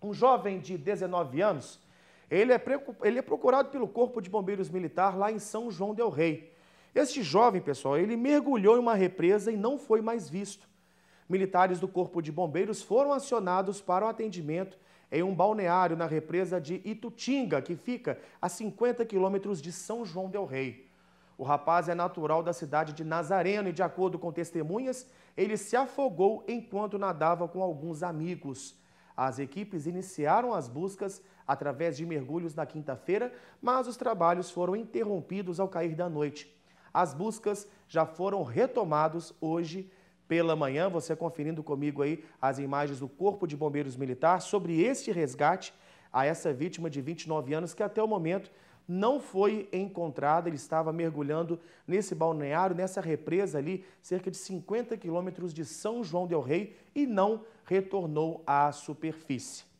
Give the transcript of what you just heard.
Um jovem de 19 anos, ele é, ele é procurado pelo Corpo de Bombeiros Militar lá em São João del Rei. Este jovem, pessoal, ele mergulhou em uma represa e não foi mais visto. Militares do Corpo de Bombeiros foram acionados para o atendimento em um balneário na represa de Itutinga, que fica a 50 quilômetros de São João del Rei. O rapaz é natural da cidade de Nazareno e, de acordo com testemunhas, ele se afogou enquanto nadava com alguns amigos. As equipes iniciaram as buscas através de mergulhos na quinta-feira, mas os trabalhos foram interrompidos ao cair da noite. As buscas já foram retomados hoje pela manhã. Você conferindo comigo aí as imagens do Corpo de Bombeiros Militar sobre este resgate a essa vítima de 29 anos que até o momento não foi encontrada. Ele estava mergulhando nesse balneário, nessa represa ali, cerca de 50 quilômetros de São João del Rei, e não retornou à superfície.